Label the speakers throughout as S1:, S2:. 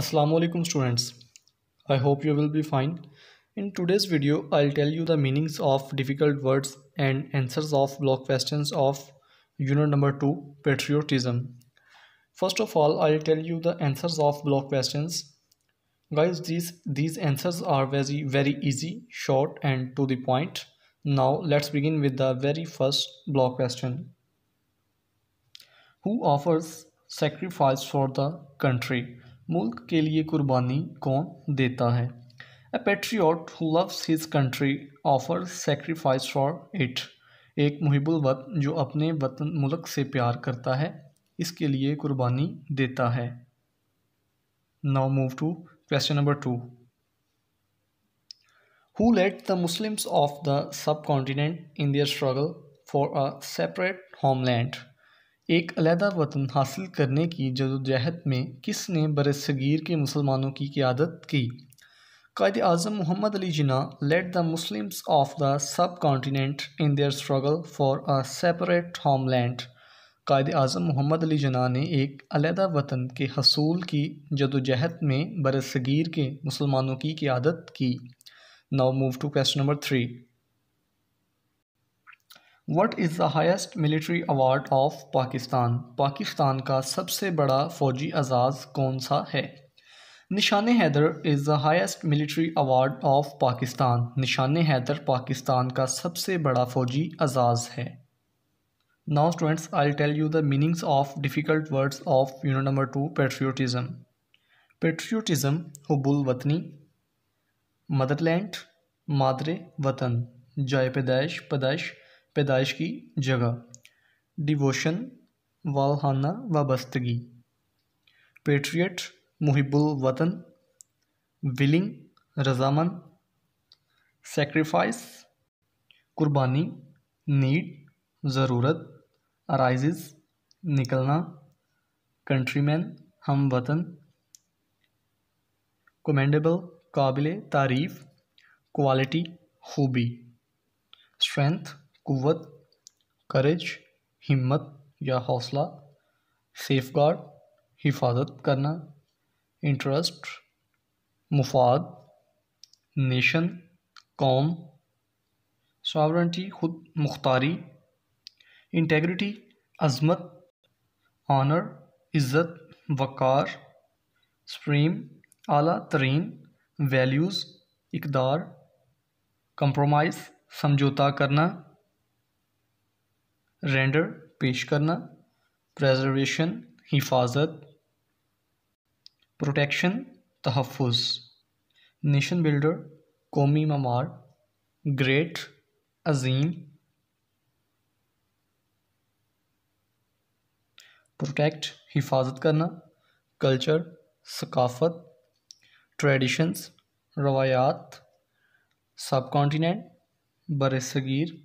S1: Assalamualaikum students. I hope you will be fine. In today's video, I'll tell you the meanings of difficult words and answers of block questions of unit number 2 patriotism. First of all, I'll tell you the answers of block questions. Guys, these these answers are very very easy, short and to the point. Now, let's begin with the very first block question. Who offers sacrifice for the country? मुल्क के लिए कुर्बानी कौन देता है a patriot loves his country offer sacrifice for it एक मुहिबुल जो अपने वतन मुल्क से प्यार करता है इसके लिए कुर्बानी देता है now move to question number two who led the Muslims of the subcontinent in their struggle for a separate homeland एक अलहदा वतन हासिल करने की जदोजहद में किसने बरसगीर के मुसलमानों की क्यादत की Quaid Azam Muhammad Ali Jinnah led the Muslims of the subcontinent in their struggle for a separate homeland Quaid Azam Muhammad Ali जना ने एक अलहदा वतन के हसूल की जदोजहद में बरसगीर के मुसलमानों की क्यादत की now move to question number three what is the highest military award of Pakistan Pakistan का सबसे बड़ा फ़ौजी एजाज़ कौन सा है Nishan Haider is the highest military award of Pakistan Nishan Haider Pakistan का सबसे बड़ा फ़ौजी एजाज़ है now students I tell you the meanings of difficult words of unit number two patriotism patriotism हबुल वतनी मदरलैंड मादरे वतन जय पैदाइश पैदाइश पैदाइश की जगह डिवोशन वालहाना वाबस्तगी पेट्रियट मुहिबुल वतन विलिंग रजामन सेक्रीफाइस कुर्बानी नीड ज़रूरत अराइज़ निकलना कंट्रीमैन हम वतन कमेंडेबल काबिल तारीफ़ क्वालिटी खूबी स्ट्रेंथ क़ुव्वत करेज हिम्मत या हौसला सेफ गार्ड हिफाज़त करना इंटरेस्ट मुफाद नेशन कौम सॉवरेंटी खुद मुख्तारी इंटेग्रिटी अज़मत ऑनर इज़्ज़त वक़ार स्प्रीम आला तरीन वैल्यूज़ इकदार कंप्रोमाइज़ समझौता करना रेंडर पेश करना प्रजर्वेशन हिफाजत प्रोटेक्शन तहफ़ नेशन बिल्डर कौमी ममार ग्रेट अजीम प्रोटेक्ट हिफाजत करना कल्चर सकाफत ट्रेडिशंस रवायात सब कॉन्टीनेंट बरसगीर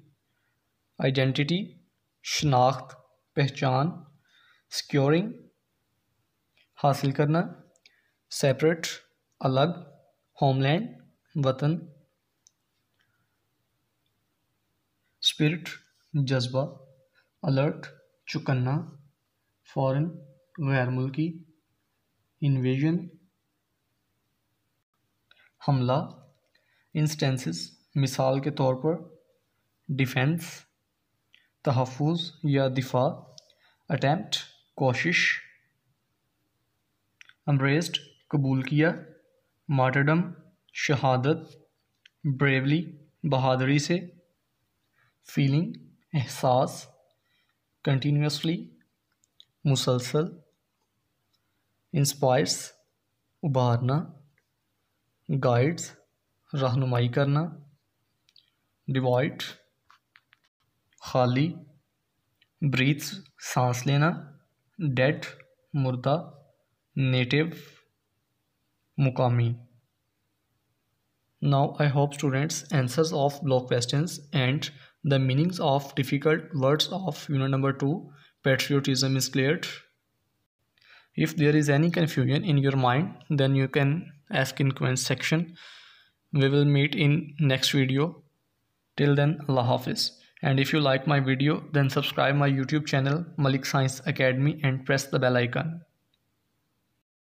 S1: आइडेंटिटी शनाख्त पहचान सिक्योरिंग हासिल करना सेपरेट अलग होमलैंड वतन स्पिरिट जज्बा अलर्ट चुकन्ना फॉरेन गैर मुल्की इन्वेजन हमला इंस्टेंसेस मिसाल के तौर पर डिफेंस तहफ़ या दिफा अटैम्प्ट कोशिश अमरेस्ड कबूल किया मार्टरडम शहादत ब्रेवली बहादरी से फीलिंग एहसास कंटिन्यूसली मुसलसल इंस्पायर्स उभारना गाइड्स रहनुमाई करना डिवॉइड खाली ब्रीथ्स सांस लेना डेड मुर्दा नेटिव मुकामी Now I hope students answers of block questions and the meanings of difficult words of unit number 2 patriotism is cleared. If there is any confusion in your mind then you can ask in comment section. We will meet in next video. Till then Allah Hafiz. And if you like my video, then subscribe my YouTube channel Malik Science Academy and press the bell icon.